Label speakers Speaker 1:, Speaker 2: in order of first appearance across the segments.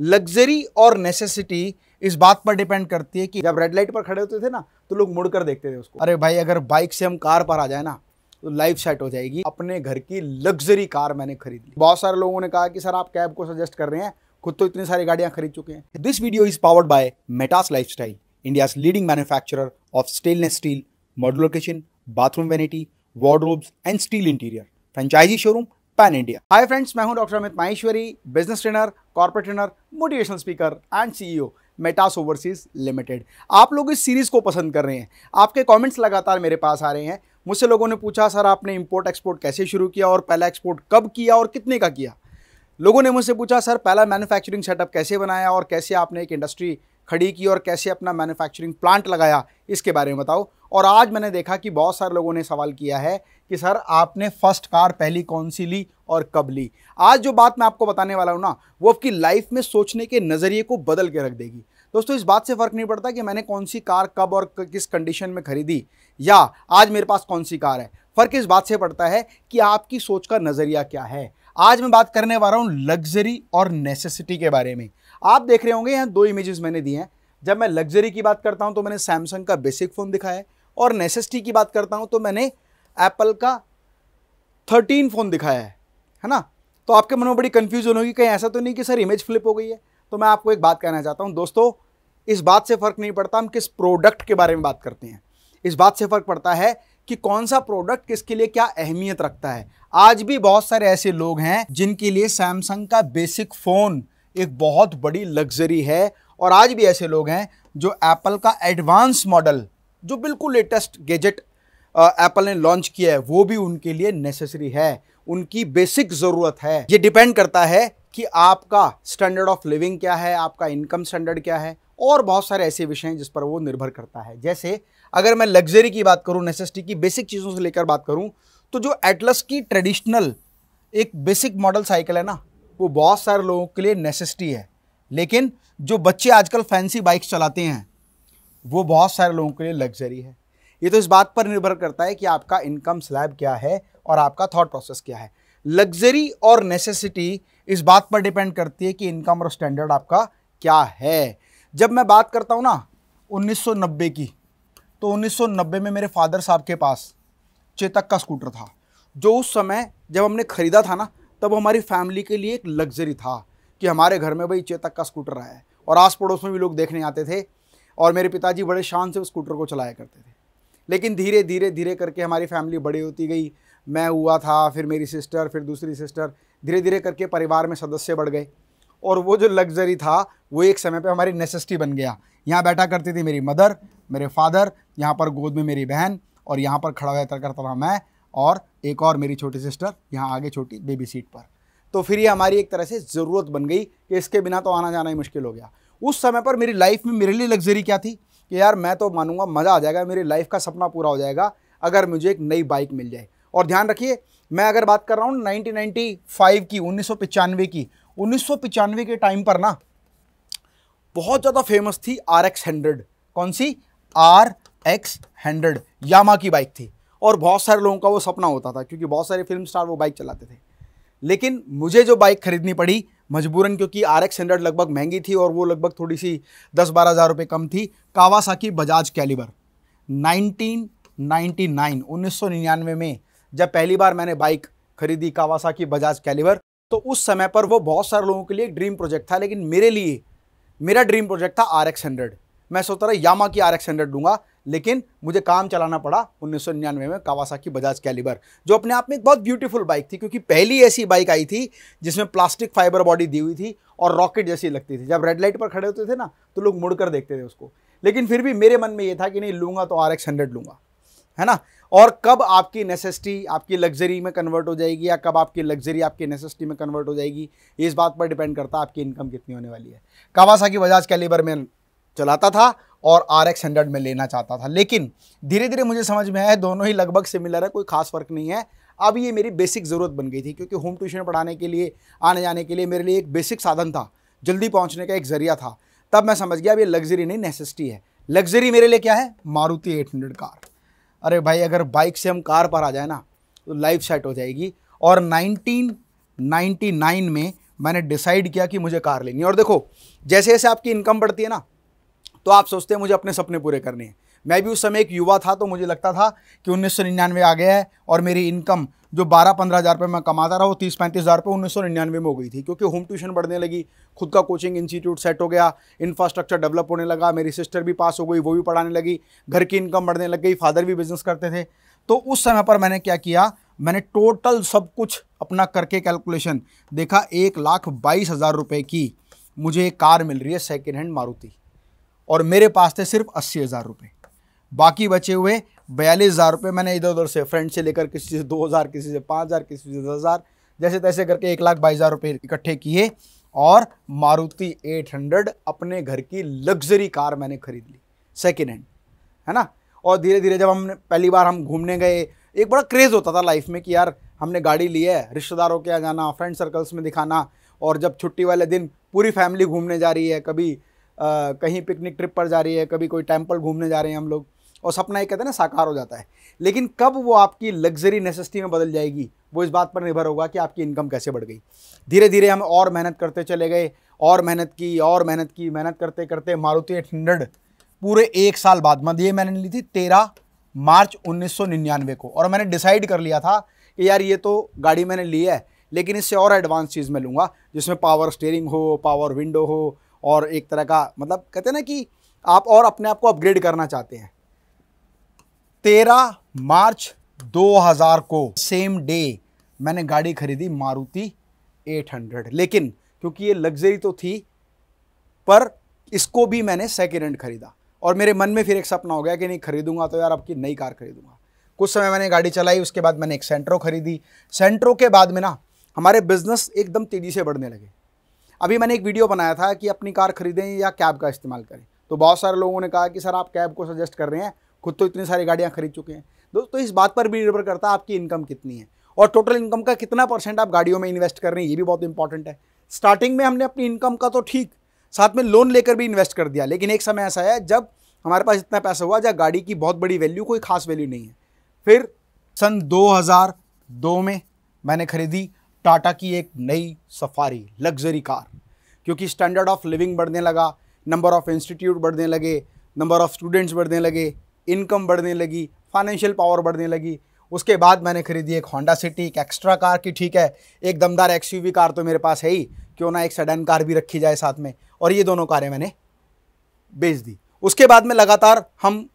Speaker 1: luxury और necessity इस बात पर डिपेंड करती है कि जब रेड लाइट पर खड़े होते थे ना तो लोग मुड़कर देखते थे उसको अरे भाई अगर बाइक से हम कार पर आ जाए ना तो लाइफ सेट हो जाएगी अपने घर की लग्जरी कार मैंने खरीद ली बहुत सारे लोगों ने कहा कि सर आप कैब को सजेस्ट कर रहे हैं खुद तो इतनी सारी गाड़ियां खरीद चुके हैं this video is powered by Metas lifestyle India leading manufacture of stainless steel modular kitchen bathroom vanity wardrobes and steel interior franchise showroom pan India hi friends मैं हूं doctor Amit Maheshwari business trainer corporate trainer motivational speaker and CEO Metas overseas limited आप लोग इस series को पसंद कर रहे हैं आपके कमेंट्स लगातार मेरे पास आ रहे हैं मुझसे लोगों ने पूछा सर आपने इम्पोर्ट एक्सपोर्ट कैसे शुरू किया और पहला एक्सपोर्ट कब किया और कितने का किया लोगों ने मुझसे पूछा सर पहला मैन्युफैक्चरिंग सेटअप कैसे बनाया और कैसे आपने एक इंडस्ट्री खड़ी की और कैसे अपना मैन्युफैक्चरिंग प्लांट लगाया इसके बारे में बताओ और आज मैंने देखा कि बहुत सारे लोगों ने सवाल किया है कि सर आपने फर्स्ट कार पहली कौन सी ली और कब ली आज जो बात मैं आपको बताने वाला हूँ ना वो आपकी लाइफ में सोचने के नज़रिए को बदल के रख देगी दोस्तों इस बात से फ़र्क नहीं पड़ता कि मैंने कौन सी कार कब और किस कंडीशन में खरीदी या आज मेरे पास कौन सी कार है फ़र्क इस बात से पड़ता है कि आपकी सोच का नज़रिया क्या है आज मैं बात करने वाला हूँ लग्जरी और नेसेसिटी के बारे में आप देख रहे होंगे यहाँ दो इमेजेस मैंने दिए हैं जब मैं लग्जरी की बात करता हूँ तो मैंने सैमसंग का बेसिक फ़ोन दिखाया है और नेसेसिटी की बात करता हूँ तो मैंने एप्पल का थर्टीन फ़ोन दिखाया है है ना तो आपके मन में बड़ी कन्फ्यूजन होगी कहीं ऐसा तो नहीं कि सर इमेज फ्लिप हो गई है तो मैं आपको एक बात कहना चाहता हूँ दोस्तों इस बात से फ़र्क नहीं पड़ता हम किस प्रोडक्ट के बारे में बात करते हैं इस बात से फ़र्क पड़ता है कि कौन सा प्रोडक्ट किसके लिए क्या अहमियत रखता है आज भी बहुत सारे ऐसे लोग हैं जिनके लिए सैमसंग का बेसिक फ़ोन एक बहुत बड़ी लग्जरी है और आज भी ऐसे लोग हैं जो एप्पल का एडवांस मॉडल जो बिल्कुल लेटेस्ट गैजेट एप्पल ने लॉन्च किया है वो भी उनके लिए नेसेसरी है उनकी बेसिक ज़रूरत है ये डिपेंड करता है कि आपका स्टैंडर्ड ऑफ लिविंग क्या है आपका इनकम स्टैंडर्ड क्या है और बहुत सारे ऐसे विषय हैं जिस पर वो निर्भर करता है जैसे अगर मैं लग्जरी की बात करूँ नेसेसिटी की बेसिक चीज़ों से लेकर बात करूँ तो जो एटलस की ट्रेडिशनल एक बेसिक मॉडल साइकिल है ना वो बहुत सारे लोगों के लिए नेसेसिटी है लेकिन जो बच्चे आजकल फैंसी बाइक्स चलाते हैं वो बहुत सारे लोगों के लिए लग्जरी है ये तो इस बात पर निर्भर करता है कि आपका इनकम स्लैब क्या है और आपका थॉट प्रोसेस क्या है लग्जरी और नेसेसिटी इस बात पर डिपेंड करती है कि इनकम और स्टैंडर्ड आपका क्या है जब मैं बात करता हूँ ना 1990 की तो 1990 में मेरे फादर साहब के पास चेतक का स्कूटर था जो उस समय जब हमने ख़रीदा था ना तब हमारी फैमिली के लिए एक लग्जरी था कि हमारे घर में भाई चेतक का स्कूटर आया है और आस पड़ोस में भी लोग देखने आते थे और मेरे पिताजी बड़े शान से उस स्कूटर को चलाया करते थे लेकिन धीरे धीरे धीरे करके हमारी फैमिली बड़ी होती गई मैं हुआ था फिर मेरी सिस्टर फिर दूसरी सिस्टर धीरे धीरे करके परिवार में सदस्य बढ़ गए और वो जो लग्जरी था वो एक समय पे हमारी नेसेसिटी बन गया यहाँ बैठा करती थी मेरी मदर मेरे फादर यहाँ पर गोद में मेरी बहन और यहाँ पर खड़ा रहता करता था मैं और एक और मेरी छोटी सिस्टर यहाँ आगे छोटी बेबी सीट पर तो फिर ये हमारी एक तरह से ज़रूरत बन गई कि इसके बिना तो आना जाना ही मुश्किल हो गया उस समय पर मेरी लाइफ में मेरे लिए लग्जरी क्या थी कि यार मैं तो मानूंगा मज़ा आ जाएगा मेरी लाइफ का सपना पूरा हो जाएगा अगर मुझे एक नई बाइक मिल जाए और ध्यान रखिए मैं अगर बात कर रहा हूँ नाइनटीन की उन्नीस की उन्नीस के टाइम पर ना बहुत ज़्यादा फेमस थी आर एक्स हंड्रेड कौन सी आर एक्स हंड्रेड यामा की बाइक थी और बहुत सारे लोगों का वो सपना होता था क्योंकि बहुत सारे फिल्म स्टार वो बाइक चलाते थे लेकिन मुझे जो बाइक खरीदनी पड़ी मजबूरन क्योंकि आर एक्स हंड्रेड लगभग महंगी थी और वो लगभग थोड़ी सी दस बारह हज़ार रुपये कम थी कावासाकी बजाज कैलिबर 1999 1999 में जब पहली बार मैंने बाइक खरीदी कावासाकी बजाज कैलिबर तो उस समय पर वो बहुत सारे लोगों के लिए एक ड्रीम प्रोजेक्ट था लेकिन मेरे लिए मेरा ड्रीम प्रोजेक्ट था आर एक्स हंड्रेड मैं सोचता रहा यामा की आर एक्स हंड्रेड लूँगा लेकिन मुझे काम चलाना पड़ा उन्नीस में कावासाकी बजाज कैलिबर जो अपने आप में एक बहुत ब्यूटीफुल बाइक थी क्योंकि पहली ऐसी बाइक आई थी जिसमें प्लास्टिक फाइबर बॉडी दी हुई थी और रॉकेट जैसी लगती थी जब रेड लाइट पर खड़े होते थे ना तो लोग मुड़कर देखते थे उसको लेकिन फिर भी मेरे मन में ये था कि नहीं लूँगा तो आर एक्स हंड्रेड लूँगा है ना और कब आपकी नेसेसिटी आपकी लग्जरी में कन्वर्ट हो जाएगी या कब आपकी लग्जरी आपकी नेसेसिटी में कन्वर्ट हो जाएगी इस बात पर डिपेंड करता है आपकी इनकम कितनी होने वाली है कावासा की बजाज कैलिबर में चलाता था और आर एक्स हंड्रेड में लेना चाहता था लेकिन धीरे धीरे मुझे समझ में आया दोनों ही लगभग सिमिलर है कोई खास फ़र्क नहीं है अब ये मेरी बेसिक ज़रूरत बन गई थी क्योंकि होम ट्यूशन पढ़ाने के लिए आने जाने के लिए मेरे लिए एक बेसिक साधन था जल्दी पहुँचने का एक ज़रिया था तब मैं समझ गया अब ये लग्जरी नहीं नेसेसिटी है लग्जरी मेरे लिए क्या है मारुति एट हंड्रेड कार अरे भाई अगर बाइक से हम कार पर आ जाए ना तो लाइफ सेट हो जाएगी और 1999 में मैंने डिसाइड किया कि मुझे कार लेनी और देखो जैसे जैसे आपकी इनकम बढ़ती है ना तो आप सोचते हैं मुझे अपने सपने पूरे करने हैं मैं भी उस समय एक युवा था तो मुझे लगता था कि उन्नीस सौ निन्यानवे आ गया है और मेरी इनकम जो बारह पंद्रह हज़ार रुपये मैं कमाता रहा वो तीस पैंतीस हज़ार रुपये उन्नीस सौ में हो गई थी क्योंकि होम ट्यूशन बढ़ने लगी खुद का कोचिंग इंस्टीट्यूट सेट हो गया इंफ्रास्ट्रक्चर डेवलप होने लगा मेरी सिस्टर भी पास हो गई वो भी पढ़ाने लगी घर की इनकम बढ़ने लग गई फादर भी बिजनेस करते थे तो उस समय पर मैंने क्या किया मैंने टोटल सब कुछ अपना करके कैलकुलेशन देखा एक लाख बाईस हज़ार रुपये की मुझे एक कार मिल रही है सेकेंड हैंड मारुति और मेरे पास थे सिर्फ अस्सी हज़ार रुपये बाकी बचे हुए बयालीस हज़ार रुपये मैंने इधर उधर से फ्रेंड से लेकर किसी से दो हज़ार किसी से पाँच हज़ार किसी से दस हज़ार जैसे तैसे करके एक लाख बाईस हज़ार रुपये इकट्ठे किए और मारुति एट हंड्रेड अपने घर की लग्जरी कार मैंने खरीद ली सेकेंड हैंड है ना और धीरे धीरे जब हमने पहली बार हम घूमने गए एक बड़ा क्रेज़ होता था लाइफ में कि यार हमने गाड़ी ली है रिश्तेदारों के यहाँ जाना फ्रेंड सर्कल्स में दिखाना और जब छुट्टी वाले दिन पूरी फैमिली घूमने जा रही है कभी आ, कहीं पिकनिक ट्रिप पर जा रही है कभी कोई टेम्पल घूमने जा रहे हैं हम लोग और सपना एक कहते हैं ना साकार हो जाता है लेकिन कब वो आपकी लग्जरी नेसेसिटी में बदल जाएगी वो इस बात पर निर्भर होगा कि आपकी इनकम कैसे बढ़ गई धीरे धीरे हम और मेहनत करते चले गए और मेहनत की और मेहनत की मेहनत करते करते मारुति एट हंड्रेड पूरे एक साल बाद मत ये मैंने ली थी तेरह मार्च उन्नीस को और मैंने डिसाइड कर लिया था कि यार ये तो गाड़ी मैंने ली है लेकिन इससे और एडवांस चीज़ मैं लूँगा जिसमें पावर स्टेयरिंग हो पावर विंडो हो और एक तरह का मतलब कहते हैं ना कि आप और अपने आप को अपग्रेड करना चाहते हैं तेरह मार्च 2000 को सेम डे मैंने गाड़ी खरीदी मारुति 800 लेकिन क्योंकि ये लग्जरी तो थी पर इसको भी मैंने सेकेंड हैंड खरीदा और मेरे मन में फिर एक सपना हो गया कि नहीं खरीदूंगा तो यार आपकी नई कार खरीदूंगा कुछ समय मैंने गाड़ी चलाई उसके बाद मैंने एक सेंट्रो खरीदी सेंट्रो के बाद में ना हमारे बिजनेस एकदम तेज़ी से बढ़ने लगे अभी मैंने एक वीडियो बनाया था कि अपनी कार खरीदें या कैब का इस्तेमाल करें तो बहुत सारे लोगों ने कहा कि सर आप कैब को सजेस्ट कर रहे हैं खुद तो इतनी सारी गाड़ियाँ खरीद चुके हैं दोस्तों तो इस बात पर भी निर्भर करता है आपकी इनकम कितनी है और टोटल इनकम का कितना परसेंट आप गाड़ियों में इन्वेस्ट कर रहे हैं ये भी बहुत इंपॉर्टेंट है स्टार्टिंग में हमने अपनी इनकम का तो ठीक साथ में लोन लेकर भी इन्वेस्ट कर दिया लेकिन एक समय ऐसा है जब हमारे पास इतना पैसा हुआ जब गाड़ी की बहुत बड़ी वैल्यू कोई खास वैल्यू नहीं है फिर सन 2002 में मैंने खरीदी टाटा की एक नई सफारी लग्जरी कार क्योंकि स्टैंडर्ड ऑफ लिविंग बढ़ने लगा नंबर ऑफ़ इंस्टीट्यूट बढ़ने लगे नंबर ऑफ़ स्टूडेंट्स बढ़ने लगे इनकम बढ़ने लगी फाइनेंशियल पावर बढ़ने लगी उसके बाद मैंने खरीदी एक होंडा सिटी एक एक्स्ट्रा कार की ठीक है एक दमदार एक्स कार तो मेरे पास है ही क्यों ना एक सडन कार भी रखी जाए साथ में और ये दोनों कारें मैंने बेच दी उसके बाद में लगातार हम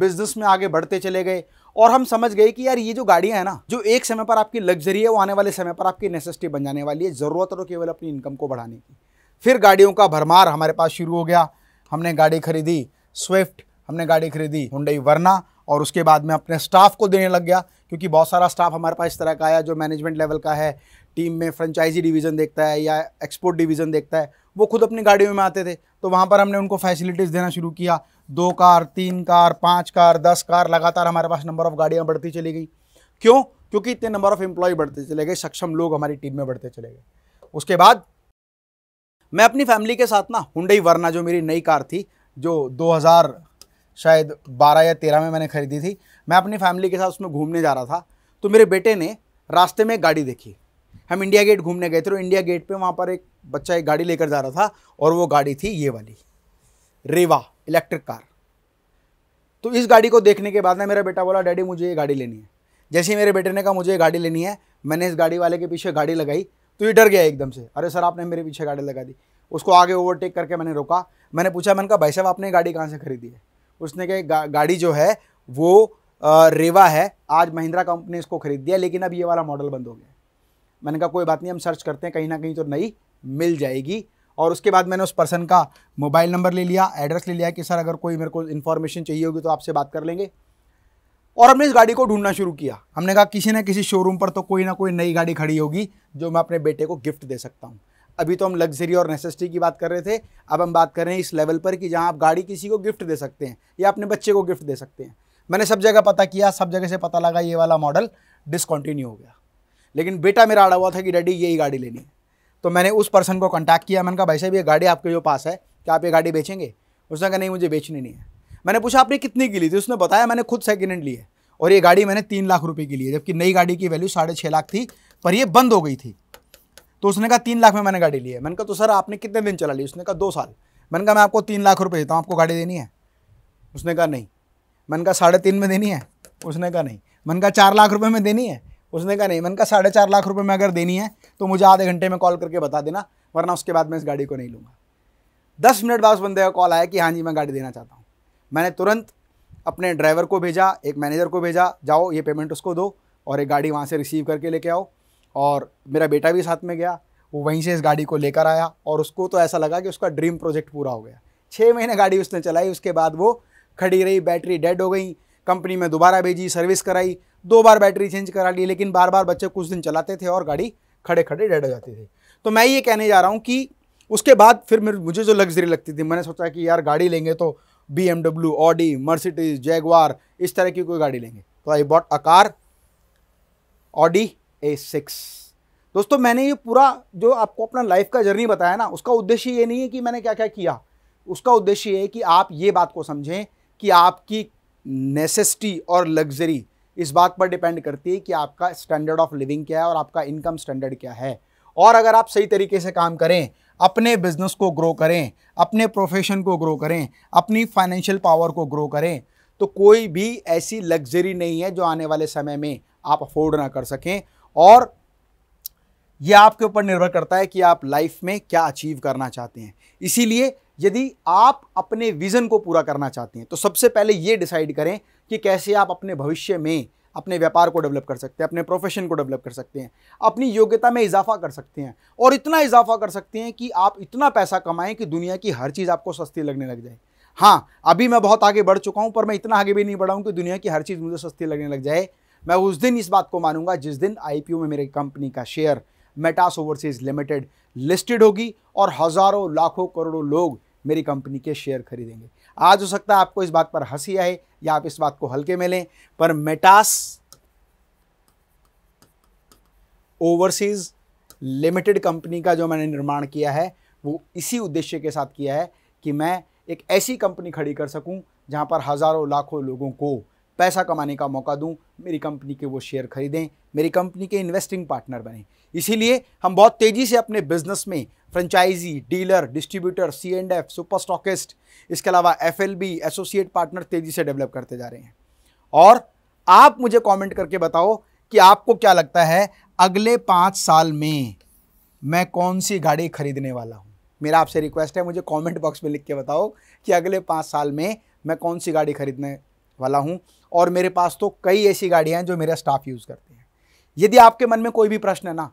Speaker 1: बिज़नेस में आगे बढ़ते चले गए और हम समझ गए कि यार ये जो गाड़ियाँ हैं ना जो एक समय पर आपकी लग्जरी है वो आने वाले समय पर आपकी नेसेसिटी बन जाने वाली है ज़रूरत और तो केवल अपनी इनकम को बढ़ाने की फिर गाड़ियों का भरमार हमारे पास शुरू हो गया हमने गाड़ी खरीदी स्विफ्ट हमने गाड़ी खरीदी हुंडई वरना और उसके बाद में अपने स्टाफ को देने लग गया क्योंकि बहुत सारा स्टाफ हमारे पास इस तरह का आया जो मैनेजमेंट लेवल का है टीम में फ्रेंचाइजी डिवीज़न देखता है या एक्सपोर्ट डिवीज़न देखता है वो खुद अपनी गाड़ियों में आते थे तो वहाँ पर हमने उनको फैसिलिटीज़ देना शुरू किया दो कार तीन कार पाँच कार दस कार लगातार हमारे पास नंबर ऑफ़ गाड़ियाँ बढ़ती चली गई क्यों क्योंकि इतने नंबर ऑफ़ एम्प्लॉय बढ़ते चले गए सक्षम लोग हमारी टीम में बढ़ते चले गए उसके बाद मैं अपनी फैमिली के साथ ना हुडई वरना जो मेरी नई कार थी जो 2000 शायद 12 या 13 में मैंने खरीदी थी मैं अपनी फैमिली के साथ उसमें घूमने जा रहा था तो मेरे बेटे ने रास्ते में एक गाड़ी देखी हम इंडिया गेट घूमने गए थे और तो इंडिया गेट पे वहाँ पर एक बच्चा एक गाड़ी लेकर जा रहा था और वो गाड़ी थी ये वाली रेवा इलेक्ट्रिक कार तो इस गाड़ी को देखने के बाद ना मेरा बेटा बोला डैडी मुझे ये गाड़ी लेनी है जैसे ही मेरे बेटे ने कहा मुझे ये गाड़ी लेनी है मैंने इस गाड़ी वाले के पीछे गाड़ी लगाई तो ये डर गया एकदम से अरे सर आपने मेरे पीछे गाड़ी लगा दी उसको आगे ओवरटेक करके मैंने रोका मैंने पूछा मैंने कहा भाई साहब आपने गाड़ी कहाँ से खरीदी है उसने कहा गाड़ी जो है वो रेवा है आज महिंद्रा कंपनी इसको खरीद दिया लेकिन अब ये वाला मॉडल बंद हो गया मैंने कहा कोई बात नहीं हम सर्च करते हैं कहीं ना कहीं तो नई मिल जाएगी और उसके बाद मैंने उस पर्सन का मोबाइल नंबर ले लिया एड्रेस ले लिया कि सर अगर कोई मेरे को इन्फॉर्मेशन चाहिए होगी तो आपसे बात कर लेंगे और हमने इस गाड़ी को ढूंढना शुरू किया हमने कहा किसी ना किसी शोरूम पर तो कोई ना कोई नई गाड़ी खड़ी होगी जो मैं अपने बेटे को गिफ्ट दे सकता हूँ अभी तो हम लग्जरी और नेसेसिटी की बात कर रहे थे अब हम बात कर रहे हैं इस लेवल पर कि जहाँ आप गाड़ी किसी को गिफ्ट दे सकते हैं या अपने बच्चे को गिफ्ट दे सकते हैं मैंने सब जगह पता किया सब जगह से पता लगा ये वाला मॉडल डिसकॉन्टिन्यू हो गया लेकिन बेटा मेरा अड़ा हुआ था कि डैडी यही गाड़ी लेनी है तो मैंने उस पर्सन को कॉन्टैक्ट किया मैंने कहा भाई साहब ये गाड़ी आपके जो पास है क्या आप ये गाड़ी बेचेंगे उसने कहा नहीं मुझे बेचनी नहीं है मैंने पूछा आपने कितने की ली थी उसने बताया मैंने खुद सेकेंड हैंड ली है और ये गाड़ी मैंने तीन लाख रुपये की ली है जबकि नई गाड़ी की वैल्यू साढ़े छः लाख थी पर ये बंद हो गई थी तो उसने कहा तीन लाख में मैंने गाड़ी ली है मैंने कहा तो सर आपने कितने दिन चला ली उसने कहा दो साल मैंने कहा मैं आपको तीन लाख रुपये देता हूँ आपको गाड़ी देनी है उसने कहा नहीं मैंने कहा साढ़े तीन में देनी है उसने कहा नहीं मैंने कहा चार लाख रुपये में देनी है उसने कहा नहीं मैंने कहा साढ़े चार लाख रुपये में अगर देनी है तो मुझे आधे घंटे में कॉल करके बता देना वरना उसके बाद मैं इस गाड़ी को नहीं लूँगा दस मिनट बाद उस बंदे का कॉल आया कि हाँ जी मैं गाड़ी देना चाहता हूँ मैंने तुरंत अपने ड्राइवर को भेजा एक मैनेजर को भेजा जाओ ये पेमेंट उसको दो और एक गाड़ी वहाँ से रिसीव करके लेके आओ और मेरा बेटा भी साथ में गया वो वहीं से इस गाड़ी को लेकर आया और उसको तो ऐसा लगा कि उसका ड्रीम प्रोजेक्ट पूरा हो गया छः महीने गाड़ी उसने चलाई उसके बाद वो खड़ी रही बैटरी डेड हो गई कंपनी में दोबारा भेजी सर्विस कराई दो बार बैटरी चेंज करा ली लेकिन बार बार बच्चे कुछ दिन चलाते थे और गाड़ी खड़े खड़े डेड हो जाती थी तो मैं ये कहने जा रहा हूँ कि उसके बाद फिर मेरे मुझे जो लग्जरी लगती थी मैंने सोचा कि यार गाड़ी लेंगे तो B M W Audi Mercedes Jaguar इस तरह की कोई गाड़ी लेंगे तो I bought a car Audi A six दोस्तों मैंने ये पूरा जो आपको अपना लाइफ का जर्नी बताया ना उसका उद्देश्य ये नहीं है कि मैंने क्या क्या किया उसका उद्देश्य ये है कि आप ये बात को समझें कि आपकी नेसेसिटी और लग्जरी इस बात पर डिपेंड करती है कि आपका स्टैंडर्ड ऑफ लिविंग क्या है और आपका इनकम स्टैंडर्ड क्या है और अगर आप सही तरीके से काम करें अपने बिजनेस को ग्रो करें अपने प्रोफेशन को ग्रो करें अपनी फाइनेंशियल पावर को ग्रो करें तो कोई भी ऐसी लग्जरी नहीं है जो आने वाले समय में आप अफोर्ड ना कर सकें और यह आपके ऊपर निर्भर करता है कि आप लाइफ में क्या अचीव करना चाहते हैं इसीलिए यदि आप अपने विज़न को पूरा करना चाहते हैं तो सबसे पहले ये डिसाइड करें कि कैसे आप अपने भविष्य में अपने व्यापार को डेवलप कर सकते हैं अपने प्रोफेशन को डेवलप कर सकते हैं अपनी योग्यता में इजाफा कर सकते हैं और इतना इजाफा कर सकते हैं कि आप इतना पैसा कमाएं कि दुनिया की हर चीज़ आपको सस्ती लगने लग जाए हाँ अभी मैं बहुत आगे बढ़ चुका हूँ पर मैं इतना आगे भी नहीं बढ़ाऊँ कि दुनिया की हर चीज़ मुझे सस्ती लगने लग जाए मैं उस दिन इस बात को मानूंगा जिस दिन आई में मेरी कंपनी का share Metas overseas limited listed होगी और हज़ारों लाखों करोड़ों लोग मेरी कंपनी के शेयर खरीदेंगे आज हो सकता है आपको इस बात पर हंसी आए या आप इस बात को हल्के में लें पर मेटास ओवरसीज लिमिटेड कंपनी का जो मैंने निर्माण किया है वो इसी उद्देश्य के साथ किया है कि मैं एक ऐसी कंपनी खड़ी कर सकूं जहां पर हज़ारों लाखों लोगों को पैसा कमाने का मौका दूँ मेरी कंपनी के वो शेयर खरीदें मेरी कंपनी के इन्वेस्टिंग पार्टनर बने इसीलिए हम बहुत तेज़ी से अपने बिजनेस में franchise dealer distributor C and F super stockist इसके अलावा F L B associate partner तेज़ी से डेवलप करते जा रहे हैं और आप मुझे कमेंट करके बताओ कि आपको क्या लगता है अगले पाँच साल में मैं कौन सी गाड़ी खरीदने वाला हूँ मेरा आपसे रिक्वेस्ट है मुझे कमेंट बॉक्स में लिख के बताओ कि अगले पाँच साल में मैं कौन सी गाड़ी खरीदने वाला हूँ और मेरे पास तो कई ऐसी गाड़ियाँ हैं जो मेरा स्टाफ यूज़ करती हैं यदि आपके मन में कोई भी प्रश्न है ना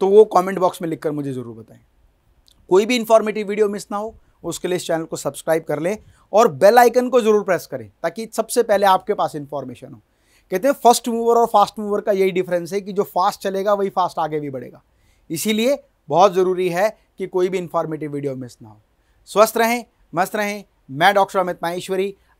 Speaker 1: तो वो कमेंट बॉक्स में लिखकर मुझे ज़रूर बताएं कोई भी इन्फॉर्मेटिव वीडियो मिस ना हो उसके लिए इस चैनल को सब्सक्राइब कर लें और बेल आइकन को ज़रूर प्रेस करें ताकि सबसे पहले आपके पास इन्फॉर्मेशन हो कहते हैं फर्स्ट मूवर और फास्ट मूवर का यही डिफरेंस है कि जो फास्ट चलेगा वही फास्ट आगे भी बढ़ेगा इसीलिए बहुत ज़रूरी है कि कोई भी इन्फॉर्मेटिव वीडियो मिस ना हो स्वस्थ रहें मस्त रहें मैं डॉक्टर अमित माहेश्वरी